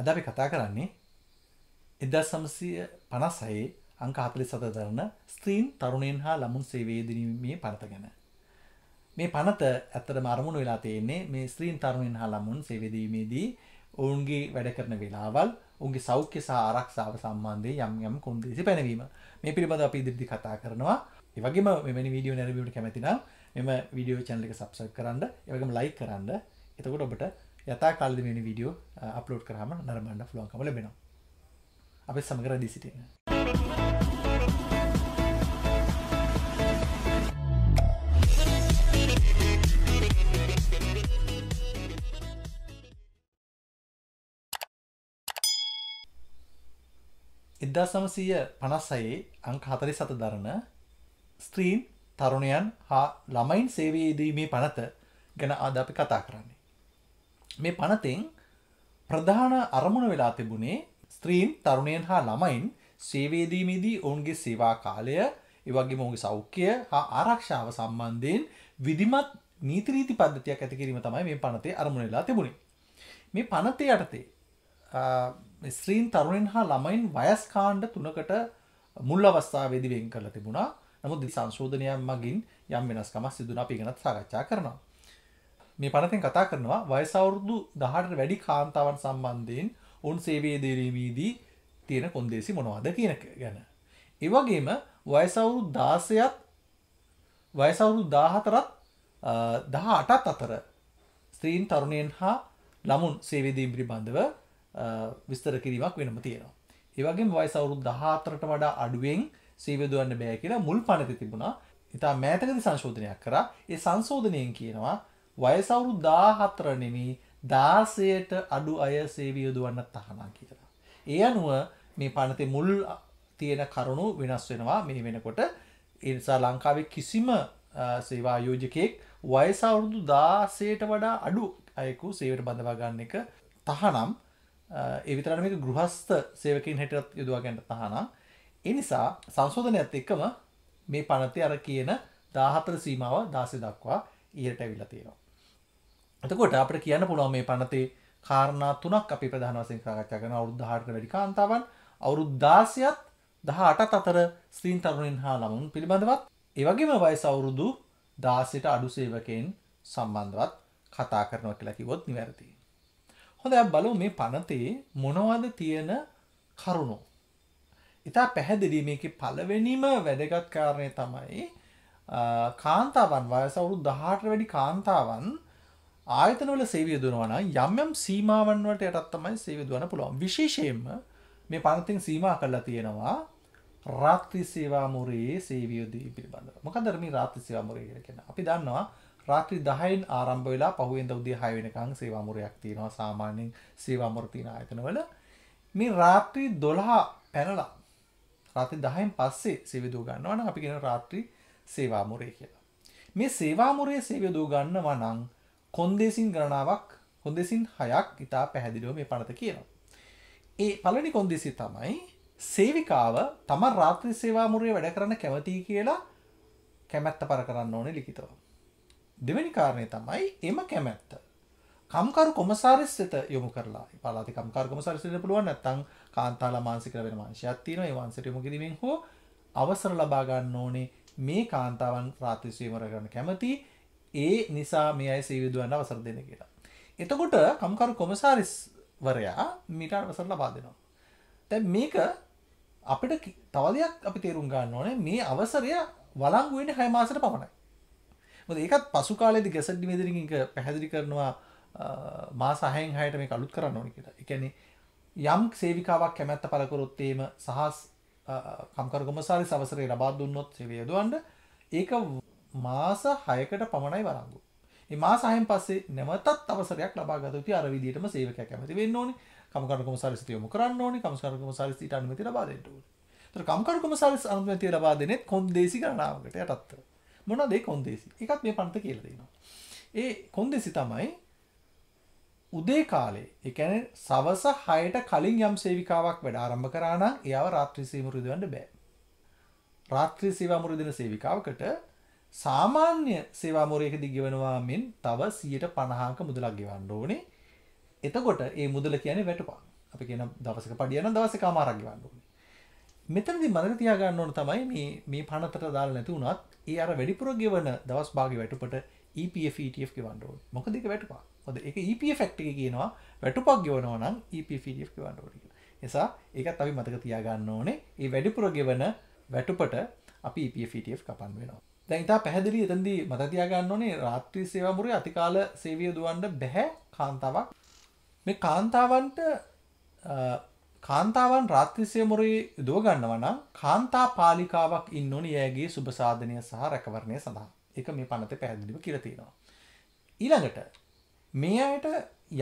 අද අපි කතා කරන්නේ එදා සමසය පනසයේ අංකාපලි සත දරන ස්ත්‍රීන් තරුණයෙන් හා ළමුන් සේවේදනීමේ පනත ගැන. මේ පනත ඇත්තට මරමුණ වෙලා තියෙන්නේ මේ ස්ත්‍රීන් තරුණයෙන් හා ළමුන් සේවදීමේදී ඔවුන්ගේ වැඩ කරන වෙලාවල් උන්ගේ සෞඛ්‍ය සහ ආරක්ෂාව සම්බන්ධය යම් යම් කොන්දේසි පැනවීම මේ පිළිබඳ අපි ඉදිරිදි කතා කරනවා එවගේම මෙමනි වීඩියෝ නැරවිට කැමතිනම් මෙම වීඩියෝ චැනල එක සබ්සක් කරන්න එවගම ලයි කරන්න එතකොට ඔබට යතා කල්ද මෙනි විඩියෝ අප්ලෝඩ් කරහම නරමන්න ෆ්ලෝන්කම ලැබෙනවා අප සමගර දී සිටින්න එදදා සමසීය පනස්සයේ අංක හතරි සත දරන ස්ත්‍රීන් තරුණයන් හා ළමයින් සේවයේදී මේ පනත ගැන ආධ අපි කතා කරන්නේ මේ පනතෙන් ප්‍රධාන අරමුණ වෙලා තිබුණේ ස්ත්‍රීන් තරුණයෙන් හා ළමයින් සේවේදීමේදී ඔවුන්ගේ සේවා කාලය එවගේ මොගේ සෞඛ්‍යය හා ආරක්ෂාව සම්බන්ධයෙන් විදිමත් නීතිරීති පද්ධතියක් ඇතිකිරීම තමයි මේ පනතේ අරමුණලා තිබුණේ. මේ පනතේ යටතේ ස්ත්‍රීන් තරුණෙන් හා ළමයින් වයස්කාණ්ඩ තුනකට මුල් අවස්ථා වෙදිවෙන් කරලා තිබුණා නමුත් සංශෝධනයන් මගින් යම් වෙනස්කමක් සිදුන අපි ගෙනත් සාකච්ඡා කරනවා. මේ පනතින් කතා කරනවා වයසවුරුදු දහට වැඩි කාන්තාවන් සම්බන්ධයෙන් ඔවන් සේවේ දේරීමීදී තියෙන කොන්දේසි මොනවාද කියන ගැන. ඒවගේම වයසවුරු දාසයත් වයසවුරු දාහතරත් දහ අටත් අතර ස්ත්‍රීන් තරුණයෙන් හා ළමුන් සේවේදීම් පිරිබඳව විස්තර කිරීමක් වෙනම තියෙනවා. ඒවගේ වයිසවුරු දහතරට වඩා අඩුවෙන් සේවදුවන්න බෑ කියලා මුල් පනති තිබුණා ඉතා මෑතකද සංශෝධනයක් කර ඒ සංශෝධනයෙන් කියනවා වයසවුරු දාහතරනෙමි දාසයට අඩු අය සේවියයුදුවන්න තහනා කියලා. ඒ අනුව මේ පනති මුල් තියෙන කරුණු වෙනස් වෙනවා මෙහි වෙනකොට එනිසා ලංකාවේ කිසිම සේවා යෝජකයෙක් වයසවුරුදු දාසයට වඩා අඩු අයකු සේවට බඳවාගන්න එක තහනම් එවිතරනක ගෘහස්ත සේවකින් හැටත් යුදවාගැන්ට තහනම් එනිසා සංශෝධනයක්ත් එක්කම මේ පනති අර කියන දාහතර සීමාව දාසය දක්වා ඉහට ඇවිල්ලා තියෙනවා එතකොට අපට කියන්න පුළුවන් මේ පනතේ කාරණා තුනක් අපි ප්‍රධාන වශයෙන් සාකච්ඡා කරන අවුරුදු 18කට වැඩි කාන්තාවන් අවුරුදු 16ත් 18ත් අතර ස්ත්‍රීන් තරුණින් හා ළමුන් පිළිබඳවත් ඒ වගේම වයස අවුරුදු 16ට අඩු සේවකයන් සම්බන්ධවත් කතා කරනවා කියලා කිව්වොත් නිවැරදියි. හොඳයි බලමු මේ පනතේ මොනවද තියෙන කරුණු. ඉතා පැහැදිලි මේකේ පළවෙනිම වැදගත් කාරණය තමයි කාන්තාවන් වයස අවුරුදු 18ට වැඩි කාන්තාවන් ආයතනවල සේවය දුනවන යම් යම් සීමාවන්වට යටත් තමයි සේවය දුවන පුළුවන් විශේෂයෙන්ම මේ පනතින් සීමා කරලා තියෙනවා රාත්‍රී සේවාමුරයේ සේවියෝදී පිළිබඳ මොකදර මේ රාත්‍රී සේවාමුරය කරෙන අපි දන්නවා රාත්‍රී දහයින් ආරම්භ වෙලා පහුවෙන්ද උදේ හය වෙනකං සේවාමුරයක් තියෙනවා සාමාන්‍යයෙන් සේවාමුරතින ආයතනවල මේ රාත්‍රී දොළහා පැනලා රාති දහයින් පස්සේ සේවිදූ ගන්නවන අපි ගෙන රාත්‍රී සේවාමුරය කියලා මේ සේවාමුරයේ සේවිදූ ගන්නවා නං කොන්දේසින් ගණනාවක් හොඳෙසින් හයක් ඉතා පැහැදිලිව මේ පනත කියනවා. ඒ පලනි කොන්දෙසි තමයි සේවිකාව තම රාත්‍රි සේවාමුරේ වැඩ කරන්න කැමති කියලා කැමැත්ත පර කරන්න ඕනේ ලිකිතව. දෙවැනි කාරණය තමයි එම කැමැත්ත. කම්කරු කොමසාරිස් වෙත යොමු කරලා පලාති කම්කාර කොමසාරිසිට පුළුවන් නැත්තං කාන්තාල මාන්සික වෙන මාංශයක්ත්තින ඒවන්සට යොමු කිරීමෙන් හෝ අවසර ලබාගන්න ඕනේ මේ කාන්තාවන් රාත්‍රිසේවර කරන කැමති ඒ නිසා මේ අයි සේවිදුවන්න අවසර දෙන කියලා. එතකොට කම්කරු කොමසාරිස් වරයා මිට අවසර ලබා දෙනවා. තැ මේක අපිට තවදයක් අපි තේරුම් ගන්න ඕනේ මේ අවසරය වලංගුවෙන හයමාසට පමණයි. මොද ඒකත් පසු කාලෙද ගැසඩ්ඩි මෙදිරික පැහැදිලි කරනවා මා සහයෙන් හයට මේ කලුත් කරන්න ඕනි කියලා එකන යම් සේවිකාවක් කැමැත්ත පලකොරොත්තේම සහස් කම්කරගමසාරි සවසරේ ලබා දුන්නොත් සේවියදුවන්ට ඒක මාස 6කට පමණයි වරංගු. මේ මාස 6න් පස්සේ නැවතත් අවසරයක් ලබා ගත යුතු අර විදිහටම සේවකයා කැමති වෙන්න ඕනේ. කම්කරු කොමසාරිස්ට යොමු කරන්න ඕනේ. කම්කරු කොමසාරිස්ට අනුමැතිය ලබා දෙන්න ඕනේ. ඒතර කම්කරු කොමසාරිස් අනුමැතිය ලබා දෙන්නේ කොන්දේසි ගණනාවකට යටත්. මොනවාද ඒ කොන්දේසි? ඒකත් මේ පන්ත කියලා දෙනවා. ඒ කොන්දේසි තමයි උදේ කාලේ ඒ කියන්නේ සවස 6ට කලින් යම් සේවිකාවක් වැඩ ආරම්භ කරා නම් එයාව රාත්‍රී සීමුරු දෙවන්න බෑ. රාත්‍රී සේවා මුරුදින සේවිකාවකට සාමාන්‍ය සේවාමෝරයකදි ගෙවනවා මෙන් තව සියයට පණහාක මුදලක් ගෙවන්න ඕනේ එතකොට ඒ මුදල කියන වැටපා අපි කියන දවසක පඩියන දවසක මාරක් ගෙවන්න ඕනේ මෙතනදි මදක තියාගන්න ඕන තමයි මේ මේ පණතට දාල් නැති වුණත් ඒ අර වැඩිපුර ගෙවන දවස් භාග වැටුපට EPFF e ගෙවන්න ඕන මොකද එක වැටපා හොද එක EPFක්ට කියනවා වැටුපක් ගෙවනවා නම් EPFF e ගෙවන්න ඕන නිසා ඒකත් අපි මතක තියාගන්න ඕනේ ඒ වැඩිපුර ගෙවන වැටුපට අපි EPFF e කපන් වෙනවා දැන්තා පැහැදිලි එතන්දී මතතියාගන්න ඕනේ රාත්‍රී සේවාමුරේ අතිකාල සේවිය දුවන්ඩ බැහැ කාන්තාවක් මේ කාන්තාවන්ට කාන්තාවන් රාත්‍රිසයමුරේ දුවගන්නවන කාන්තා පාලිකාවක් ඉන්නොනි ඒගේ සුභසාධනය සහ රැකවරණය සඳහා එක මේ පනත පැහැදිලිව කිරතිෙනවා. ඊළඟට මේ අයට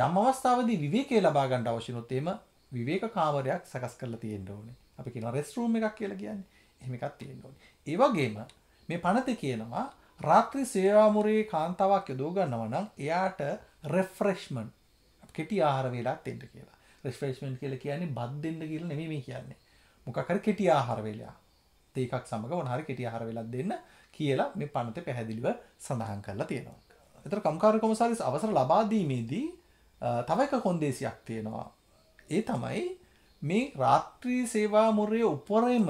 යම් අවස්ථාවදී විවේකේ ලබාගණ්ඩ අවශනොත්තේම විවේක කාමරයක් සකස් කරලා තියෙන්ට ඕනේ අපි කියෙන රෙස්රූම් එකක් කියලා කියන්නේ එහෙමකත් තියෙන්ට ඕනේ ඒවගේම මේ පනති කියනවා රාත්‍රී සේවාමුරයේ කාන්තාවක් යොදූ ගන්නව නම් එයාට රෙෆ්‍රෙශ්මන් කෙටි ආහාර වේලාත් එෙන්ට කියලා රෙස්ෆේස්මෙන්ට් කියල කියන්නේ බද දෙන්න කියල නෙම මේ කියන්නේ මොකකර කෙටි ආහාර වෙලා ඒකක් සමඟ වනහරි කෙටි ආහාර වෙලක් දෙන්න කියලා මේ පනත පැහැදිලිව සඳහන් කරලා තියෙනවා එතර කම්කාරකොමසාරිස් අවසර ලබාදීමේදී තවයික කොන්දේසියක් තියෙනවා ඒ තමයි මේ රාත්‍රී සේවා මුරය උපොරම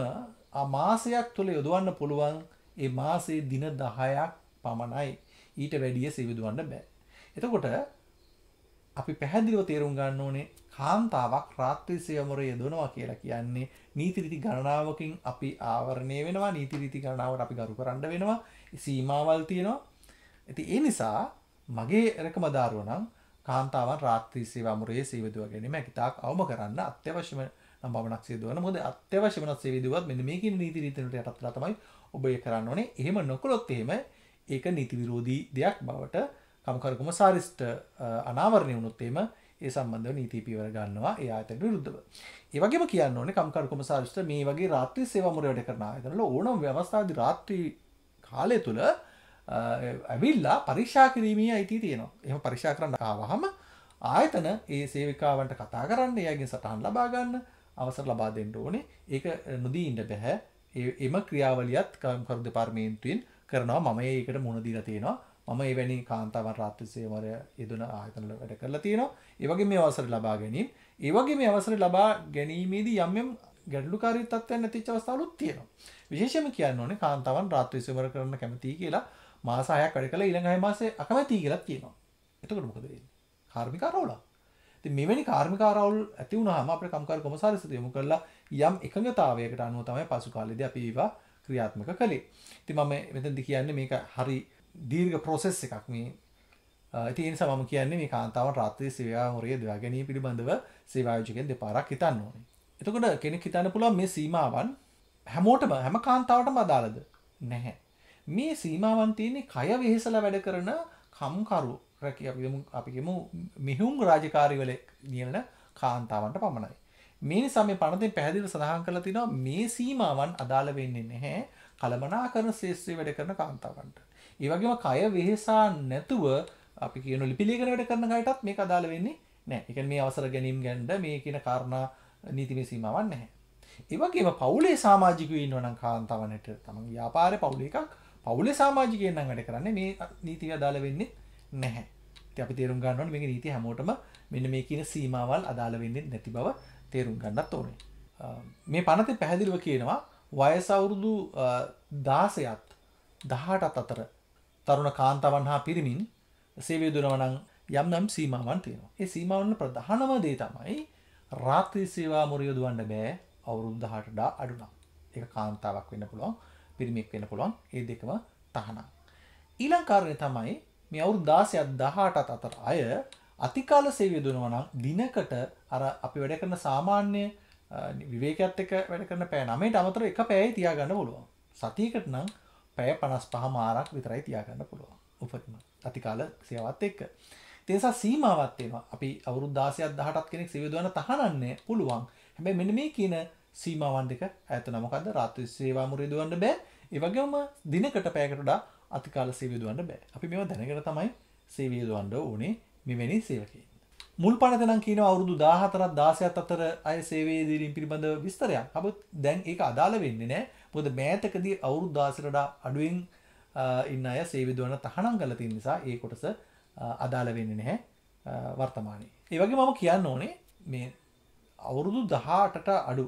අමාසයක් තුළ යොදුවන්න පුළුවන් ඒ මාසේ දින දහයක් පමණයි ඊට වැඩිය සිවිදුවන්න බෑ. එතකොට අපි පැහැදිලිව තේරුම් ගන්න ඕනේ කාන්තාවක් රාත්‍රී සයමර යෙදනවා කියලා කියන්නේ නීතිරීති ගණනාවකින් අපි ආවරණය වෙනවා නීතිරීති ගණනාවට අපි ගරු කරන්න වෙනවා සීමාවල් තියෙනවා. ඇති ඒ නිසා මගේ රැකමදාරුව නම් කාන්තාවන් රාත්‍රී සේවමුරේ සේවිදුව ගැනීම ඇකිතාක් අවම කරන්න අත්‍යවශ්‍යම නම් බමනක් සේදුවන මොද අත්‍යවශ්‍ය වනත් සේවිදුවත් මෙ මේක නීතිරීතිනට යටත්ලා තමයි ඔබ කරන්න ඕනේ එහෙම නොකොළොත් එහෙම ඒක නීතිවිරෝධී දෙයක් බවට කම්කරුකුම සාරිෂ්ට අනාවරණය වුණොත්තේම ඒ සම්බන්ධ නීතිපීවර ගන්නවා එයාතට විරුද්ධව. ඒවගේම කියන්න ඕන කම්කරුකම සාර්ෂ්ට මේ වගේ රාත්‍රී සේවමුර වැඩ කරන අතරල ඕනම් ව්‍යවස්ථාධ රාත්‍රී කාලය තුළ ඇවිල්ලා පරික්ෂා කිරීමේ අයිති තියෙනවා එම පරික්ෂා කරන්න කාවහම ආයතන ඒ සේවිකාවන්ට කතා කරන්න එයගේ සටහන් ලබාගන්න අවසර ලබා දෙෙන්ට ඕනේ ඒක නොදී ඉන්ඩ බැහැ එම ක්‍රියාවලියත් කම්කරු දෙපාර්මේන්තුවෙන් කරනවා මම ඒකට මුණදීලා තියෙනවා මම එවැනි කාන්තාවන් රාත්‍රිසේවරය යෙදන ආයතනල වැඩ කරලා තියෙනවා ඒවගේ මේ අවසර ලබා ගැනීම ඒවගේ මේ අවසර ලබා ගැනීමේදී යම්යම් ගැඩලුකාරී තත්ත්වයන් ඇතිච්ච අවස්ථාවලුත් තියෙනවා විශේෂම කියන්න ඕනේ කාන්තාවන් රාත්‍රිසේවර කරන්න කැමතියි කියලා මාස 6ක් වැඩ කළා ඊළඟ 6 මාසේ අකමැතියි කියලා කියනවා එතකොට මොකද වෙන්නේ කාර්මික රෝලා මෙවැනි කාර්මිකාරවුල් ඇති වුණහම අප කම්කර කොමසාරසත යොමු කරලා යම් එකඟතාවයකට අනුව තමයි පසු කාලෙද අපිවා ක්‍රියාත්මක කළේ ති මම මෙතදි කියන්න මේක හරි දීර්ග ප්‍රොසෙස් එකක් මේ ඉතින් සමම කියන්නේ මේ කාන්තාව රාත්‍රී සේවාහොරය දවගැනී පිළිබඳව සේවායෝජකෙන් දෙපාරක් හිතන්න ඕනේ එතකොට කෙනෙක් හිතන්න පුළුවන් මේ සීමාවන් හැමෝටම හැම කාන්තාවට මදාලද නැහැ මේ සීමාවන්තියන්නේ කය වෙහෙසල වැඩ කරන කම්කරු රැකියමු අපිගමු මිහුම් රාජකාරිවල නියලන කාන්තාවන්ට පමණයි. මේ සමය පනතින් පැහැදිල සඳහන් කළ තිනවා මේ සීමාවන් අදාළ වෙන්නේ නැහැ කළමනා කරන ශේෂත්‍රය වැඩ කරන කාන්තාවන්ට. ඒවගේම කය වෙහෙසා නැතුව අපි කියන ලිපිලිගෙන වැඩ කරන ගයටත් මේ අදාළ වෙන්නේ නෑ එක මේ අවසර ගැනීම් ගැන්ඩ මේ කියන කාරණා නීතිමේ සීමාවන් නැහැ. ඒවගේම පවුලේ සාමාජිකවන්න වන කාන්තාවනට තම ්‍යාපාර පවුල එකක් පවුලේ සාමාජිකයෙන් වැඩ කරන්නේ මේ නීතිය අදාළ වෙන්නේ නැහැ අපි තේරුම් ගන්නවන මේ රීති හැමෝටම මෙන්න මේ කියන සීමාවල් අදාළ වෙන්නේ නැති බව තේරුම් ගන්නත් ඕනේ මේ පනත පැහැදිලිව කියනවා වයසවුරුදු දාසයත් දහටත් අතර තරුණ කාන්තාවන් හා පිරිමින් සේවය දුනවනං යම් නම් සීමාවන් තියෙනවා ඒ සීමාවන්න ප්‍රධානම දේ තමයි රාත්‍රී සේවා මුරිය දුවන්න බෑ අවුරුදු දහටඩා අඩුනම් එක කාන්තාවක් වෙන්න පුළුවන් පිරිමික් වෙන පුළුවන් ඒ දෙකම තහනම් ඊළංකාරණය තමයි මේ අවුරු දාසයක් දහටත් අතර අය අතිකාල සේවය දෙනවනම් දිනකට අර අපි වැඩ කරන සාමාන්‍ය විවේකත් එක වැඩ කරන පෑ නමට අමතර එක පැයි තියාගන්න පුළුවන් සතියකට නම් පැය පනස් පහ මාරක් විතරයි තියාගන්න පුළුවන් උපතිම අතිකාල සයවත් එක්ක තේසා සීමාවත්තේවා අපි අවුරු දාසයක් දහටත් කෙනෙක් සිවිදවන තහනන්නේ පුළුවන් හැබැ මෙන මේ කියන සීමාවන්ටික ඇත නමකද රාත්තු සේවාමුරේ දුවන්න බෑ ඒවගේම දිනකට පෑකටඩා අතිකාල සේවිදුවන්න බෑ අපි මෙම දැනගෙන තමයි සේවියදුවන්ඩ ඕනේ මෙවැනි සේවකින්. මුල් පනතනම් කියන අවුරුදු දාහතරත් දාසයක් අතර අය සේවේදීරින් පිළිබඳ විස්තරයක් අප දැන් ඒ අදාළ වෙන්න නෑ පොද මෑතකදී අවුරුදු දාසරට අඩුවෙන් ඉන්න අය සේවිදුවන තහනම් ගලතින් නිසා ඒ කොටස අදාළ වෙන්න නැහැ වර්තමානය. ඒවගේ මම කියන්න ඕනේ මේ අවුරුදු දහටට අඩු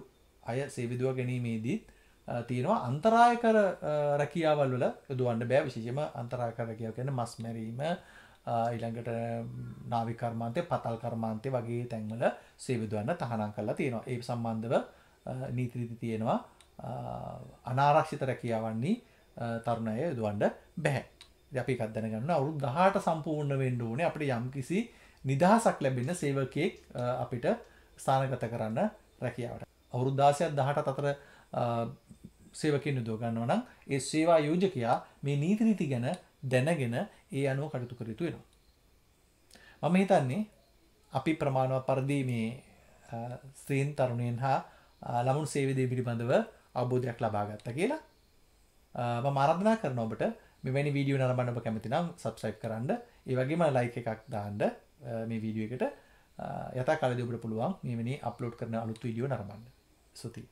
අය සේවිදුව ගැනීමේදීත් තියෙනවා අන්තරායකර රැකියාවල් වල යුදුවන්න බෑ විශෂම අන්තරාකර රැකියාව කියන මස් මැරීම ඉළඟට නාවිකර්මාන්තය පතල් කර්මාන්තය වගේ තැන්වල සේවිදුවන්න තහනම් කරලා තියෙනවා ඒ සම්බන්ධව නීතිරීති තියෙනවා අනාරක්ෂිත රැකියාවන්නේ තරුණය යුදුවන්ඩ බැහැ අපි කදදනගන්න අවුරු දහට සම්පූර්ණ වෙන්ඩුවනේ අපට යම්කිසි නිදහසක් ලැබෙන සේවකයෙක් අපිට ස්ථානගත කරන්න රැකියාවට අවුරුද්දාසයක් දහට අතර සේවකෙන් යුදෝ ගන්නව නම් ඒ සේවා යෝජකයා මේ නීතිරීති ගැන දැනගෙන ඒ අනුව කටතු කරතු වෙනවා. මම හිතන්නේ අපි ප්‍රමාණව පරදි මේ ස්ත්‍රීන් තරුණයෙන් හා ළමුන් සේවිදය පිළිබඳව අවබෝධයක් ලබාගත්ත කියලා මාරධනා කරන ඔබට මෙවැනි වීඩියෝ නරබන්නව කැමතිනම් සබස්්‍රයිප් කරන්න ඒවගේම ලයි එකක් දාන්ඩ මේ වීඩියෝ එකට යතා කලදඔබට පුළුවන් මෙමනි අප්ලෝඩ් කරන අලුත් වීඩියෝ නරබන්න සුතියි